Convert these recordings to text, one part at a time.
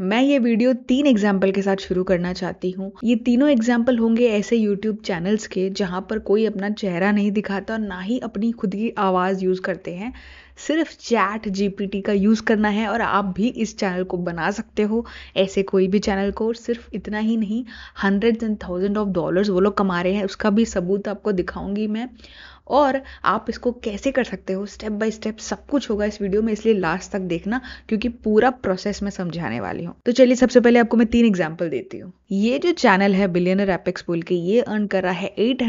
मैं ये वीडियो तीन एग्जाम्पल के साथ शुरू करना चाहती हूँ ये तीनों एग्जाम्पल होंगे ऐसे यूट्यूब चैनल्स के जहाँ पर कोई अपना चेहरा नहीं दिखाता और ना ही अपनी खुद की आवाज़ यूज़ करते हैं सिर्फ चैट जी का यूज़ करना है और आप भी इस चैनल को बना सकते हो ऐसे कोई भी चैनल को और सिर्फ इतना ही नहीं hundred and thousand of dollars वो लोग कमा रहे हैं उसका भी सबूत आपको दिखाऊंगी मैं और आप इसको कैसे कर सकते हो स्टेप बाय स्टेप सब कुछ होगा इस वीडियो में इसलिए लास्ट तक देखना क्योंकि पूरा प्रोसेस मैं समझाने वाली हूँ तो चलिए सबसे पहले आपको मैं तीन एग्जाम्पल देती हूँ ये जो चैनल है बिलियनर एपेक्स बोल के ये अर्न कर रहा है एट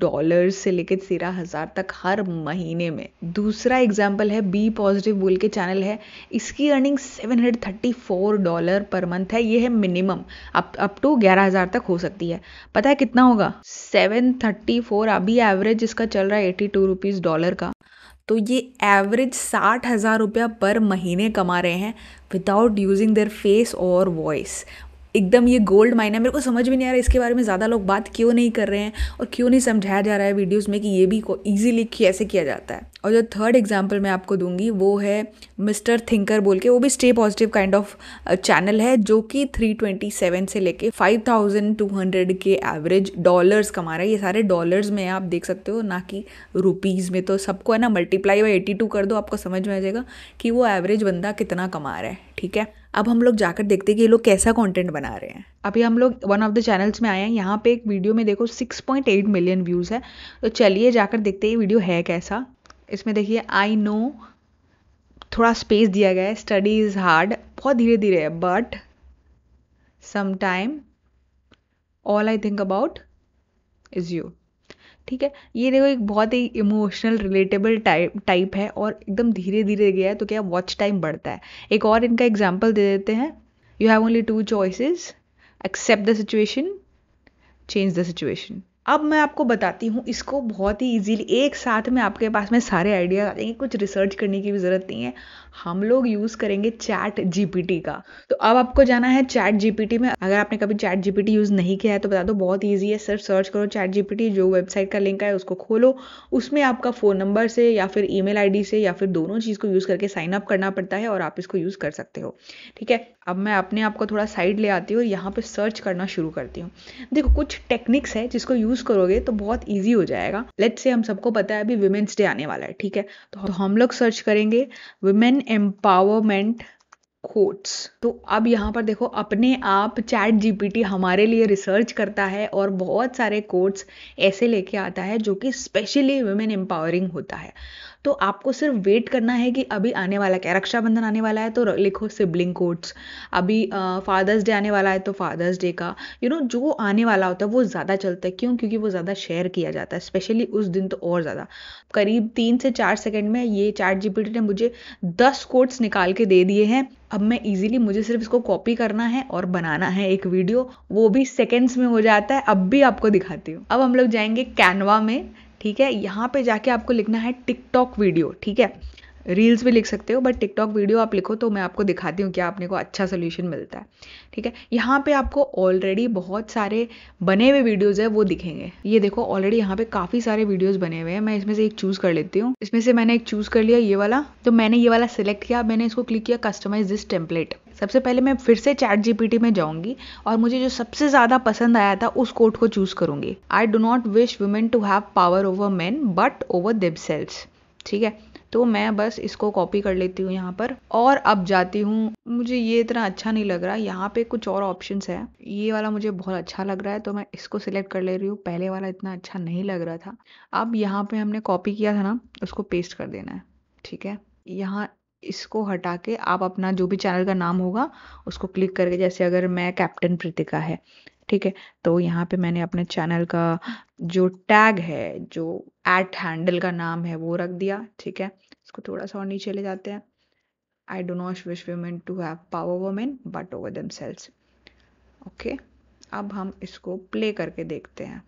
डॉलर से लेकर तेरह हजार तक हर महीने में दूसरा एग्जाम्पल है बी पॉजिटिव बोल के चैनल है इसकी earning seven dollar per month है ये है मिनिमम अप अप टू ग्यारह हजार तक हो सकती है पता है कितना होगा फोर अभी एवरेज एवरेज इसका चल रहा है एटी टू रुपीज़ डॉलर का तो ये एवरेज साठ हज़ार रुपया पर महीने कमा रहे हैं विदाउट यूजिंग देयर फेस और वॉइस एकदम ये गोल्ड माइन है मेरे को समझ भी नहीं आ रहा इसके बारे में ज़्यादा लोग बात क्यों नहीं कर रहे हैं और क्यों नहीं समझाया जा रहा है वीडियोज़ में कि ये भी ईजिली कैसे किया जाता है और जो थर्ड एग्जाम्पल मैं आपको दूंगी वो है मिस्टर थिंकर बोल के वो भी stay positive kind of channel है जो कि 327 से लेके 5200 के एवरेज डॉलर्स कमा रहा है ये सारे डॉलर्स में आप देख सकते हो ना कि रुपीज़ में तो सबको है ना मल्टीप्लाई बाई एटी कर दो आपको समझ में आ जाएगा कि वो एवरेज बंदा कितना कमा रहा है ठीक है अब हम लोग जाकर देखते हैं कि ये लोग कैसा कंटेंट बना रहे हैं अभी हम लोग वन ऑफ द चैनल्स में आए हैं यहाँ पे एक वीडियो में देखो 6.8 मिलियन व्यूज़ है तो चलिए जाकर देखते हैं ये वीडियो है कैसा इसमें देखिए आई नो थोड़ा स्पेस दिया गया है स्टडी इज़ हार्ड बहुत धीरे धीरे है बट समाइम all I think about is you ठीक है ये देखो एक बहुत ही इमोशनल रिलेटेबल टाइप टाइप है और एकदम धीरे धीरे गया है तो क्या वॉच टाइम बढ़ता है एक और इनका एग्जाम्पल दे देते हैं you have only two choices accept the situation change the situation अब मैं आपको बताती हूँ इसको बहुत ही इजीली एक साथ में आपके पास में सारे आइडिया आ जाएंगे कुछ रिसर्च करने की भी ज़रूरत नहीं है हम लोग यूज़ करेंगे चैट जीपीटी का तो अब आपको जाना है चैट जीपीटी में अगर आपने कभी चैट जीपीटी यूज़ नहीं किया है तो बता दो बहुत ईजी है सिर्फ सर्च करो चैट जीपीटी जो वेबसाइट का लिंक है उसको खोलो उसमें आपका फ़ोन नंबर से या फिर ईमेल मेल से या फिर दोनों चीज़ को यूज़ करके साइन अप करना पड़ता है और आप इसको यूज़ कर सकते हो ठीक है अब मैं अपने आप को थोड़ा साइड ले आती हूँ और यहाँ पर सर्च करना शुरू करती हूँ देखो कुछ टेक्निक्स है जिसको यूज़ यूज़ करोगे तो बहुत ईजी हो जाएगा लेट से हम सबको पता है अभी वुमेन्स डे आने वाला है ठीक है तो हम लोग सर्च करेंगे वुमेन एम्पावरमेंट कोट्स तो अब यहाँ पर देखो अपने आप चैट जीपीटी हमारे लिए रिसर्च करता है और बहुत सारे कोट्स ऐसे लेके आता है जो कि स्पेशली वुमेन एम्पावरिंग होता है तो आपको सिर्फ वेट करना है कि अभी आने वाला क्या रक्षाबंधन आने वाला है तो लिखो सिबलिंग कोड्स अभी फादर्स डे आने वाला है तो फादर्स डे का यू you नो know, जो आने वाला होता है वो ज़्यादा चलता है क्यों क्योंकि वो ज़्यादा शेयर किया जाता है स्पेशली उस दिन तो और ज़्यादा करीब तीन से चार सेकेंड में ये चार जीपीटी ने मुझे दस कोड्स निकाल के दे दिए हैं अब मैं इजीली मुझे सिर्फ इसको कॉपी करना है और बनाना है एक वीडियो वो भी सेकेंड्स में हो जाता है अब भी आपको दिखाती हूँ अब हम लोग जाएंगे कैनवा में ठीक है यहाँ पे जाके आपको लिखना है टिकटॉक वीडियो ठीक है रील्स भी लिख सकते हो बट टिकटॉक वीडियो आप लिखो तो मैं आपको दिखाती हूँ कि आपने को अच्छा सोल्यूशन मिलता है ठीक है यहाँ पे आपको ऑलरेडी बहुत सारे बने हुए वीडियोज़ है वो दिखेंगे ये देखो ऑलरेडी यहाँ पे काफ़ी सारे वीडियोज़ बने हुए हैं मैं इसमें से एक चूज़ कर लेती हूँ इसमें से मैंने एक चूज़ कर लिया ये वाला तो मैंने ये वाला सिलेक्ट किया मैंने इसको क्लिक किया कस्टमाइज दिस टेम्पलेट सबसे पहले मैं फिर से चैट जीपीटी में जाऊंगी और मुझे जो सबसे ज़्यादा पसंद आया था उस कोट को चूज़ करूंगी I do not wish women to have power over man but over them ठीक है तो मैं बस इसको कॉपी कर लेती हूँ यहाँ पर और अब जाती हूँ मुझे ये इतना अच्छा नहीं लग रहा यहाँ पे कुछ और ऑप्शन है ये वाला मुझे बहुत अच्छा लग रहा है तो मैं इसको सिलेक्ट कर ले रही हूँ पहले वाला इतना अच्छा नहीं लग रहा था अब यहाँ पे हमने कॉपी किया था ना उसको पेस्ट कर देना है ठीक है यहाँ इसको हटा के आप अपना जो भी चैनल का नाम होगा उसको क्लिक करके जैसे अगर मैं कैप्टन प्रीतिका है ठीक है तो यहाँ पे मैंने अपने चैनल का जो टैग है जो एट हैंडल का नाम है वो रख दिया ठीक है इसको थोड़ा सा और नीचे ले जाते हैं I do not wish women to have power women but over themselves okay अब हम इसको प्ले करके देखते हैं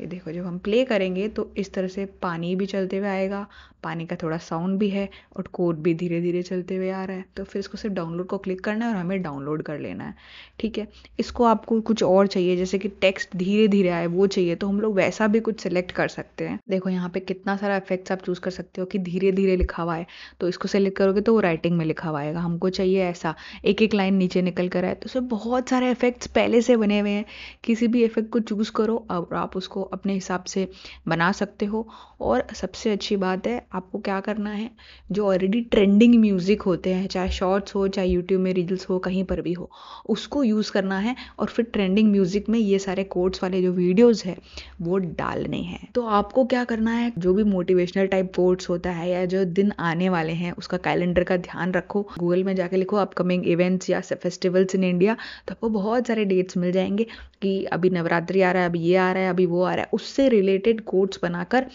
ये देखो जब हम प्ले करेंगे तो इस तरह से पानी भी चलते हुए आएगा पानी का थोड़ा साउंड भी है और कोड भी धीरे धीरे चलते हुए आ रहा है तो फिर इसको सिर्फ डाउनलोड को क्लिक करना है और हमें डाउनलोड कर लेना है ठीक है इसको आपको कुछ और चाहिए जैसे कि टेक्स्ट धीरे धीरे आए वो चाहिए तो हम लोग वैसा भी कुछ सिलेक्ट कर सकते हैं देखो यहाँ पे कितना सारा इफेक्ट्स आप चूज़ कर सकते हो कि धीरे धीरे लिखा हुआ है तो इसको सेलेक्ट करोगे तो वो राइटिंग में लिखा हुआ आएगा हमको चाहिए ऐसा एक एक लाइन नीचे निकल कर आए तो उसमें बहुत सारे इफेक्ट्स पहले से बने हुए हैं किसी भी इफेक्ट को चूज़ करो और आप उसको अपने हिसाब से बना सकते हो और सबसे अच्छी बात है आपको क्या करना है जो ऑलरेडी ट्रेंडिंग म्यूज़िक होते हैं चाहे शॉर्ट्स हो चाहे यूट्यूब में रील्स हो कहीं पर भी हो उसको यूज़ करना है और फिर ट्रेंडिंग म्यूज़िक में ये सारे कोर्ट्स वाले जो वीडियोज़ है वो डालने हैं तो आपको क्या करना है जो भी मोटिवेशनल टाइप कोर्ट्स होता है या जो दिन आने वाले हैं उसका कैलेंडर का ध्यान रखो गूगल में जाके लिखो अपकमिंग इवेंट्स या फेस्टिवल्स इन इंडिया तो आपको बहुत सारे डेट्स मिल जाएंगे कि अभी नवरात्रि आ रहा है अभी ये आ रहा है अभी वो आ रहा है रहा है उससे रिलेटेड कोड्स बनाकर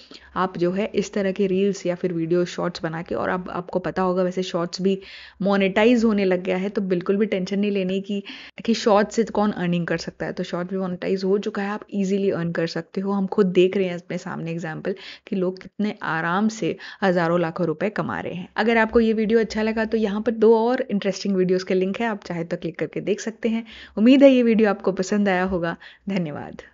आप जो है इस तरह के रील्स या फिर वीडियो शॉर्ट्स बना के और अब आप, आपको पता होगा वैसे शॉर्ट्स भी मोनेटाइज होने लग गया है तो बिल्कुल भी टेंशन नहीं लेने की कि शॉर्ट्स से कौन अर्निंग कर सकता है तो शॉर्ट भी मोनेटाइज हो चुका है आप इजीली अर्न कर सकते हो हम खुद देख रहे हैं अपने सामने एग्जाम्पल कि लोग कितने आराम से हज़ारों लाखों रुपए कमा रहे हैं अगर आपको ये वीडियो अच्छा लगा तो यहाँ पर दो और इंटरेस्टिंग वीडियोज़ के लिंक है आप चाहे तो क्लिक करके देख सकते हैं उम्मीद है ये वीडियो आपको पसंद आया होगा धन्यवाद